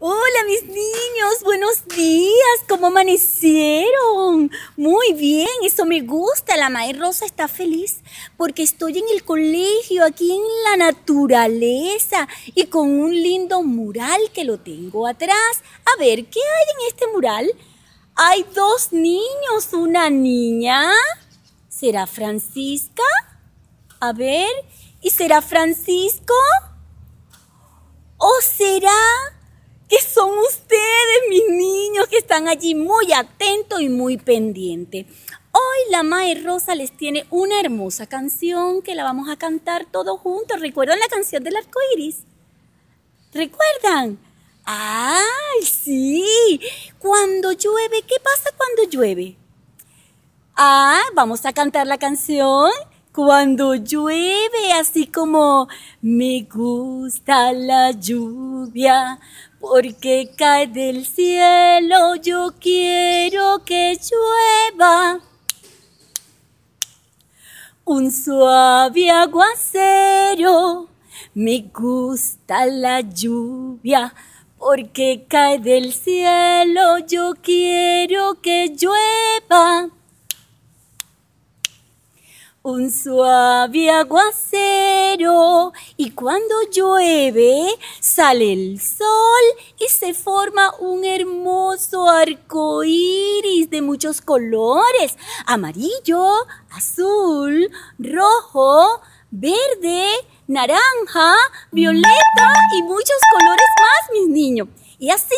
Hola mis niños, buenos días, ¿cómo amanecieron? Muy bien, eso me gusta, la Madre Rosa está feliz porque estoy en el colegio, aquí en la naturaleza y con un lindo mural que lo tengo atrás. A ver, ¿qué hay en este mural? Hay dos niños, una niña, ¿será Francisca? A ver, ¿y será Francisco? ¿O será allí muy atento y muy pendiente. Hoy la Mae Rosa les tiene una hermosa canción que la vamos a cantar todos juntos. ¿Recuerdan la canción del arco iris? ¿Recuerdan? ¡Ay, sí! Cuando llueve, ¿qué pasa cuando llueve? Ah, vamos a cantar la canción cuando llueve, así como me gusta la lluvia porque cae del cielo, yo quiero que llueva un suave aguacero. Me gusta la lluvia porque cae del cielo. Yo quiero que llueva un suave aguacero y cuando llueve sale el sol y se forma un hermoso arco iris de muchos colores: amarillo, azul, rojo, verde, naranja, violeta y muchos colores más, mis niños. Y así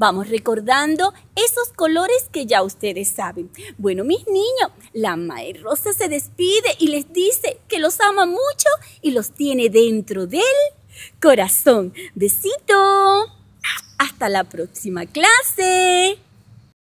Vamos recordando esos colores que ya ustedes saben. Bueno, mis niños, la Mae Rosa se despide y les dice que los ama mucho y los tiene dentro del corazón. Besito. Hasta la próxima clase.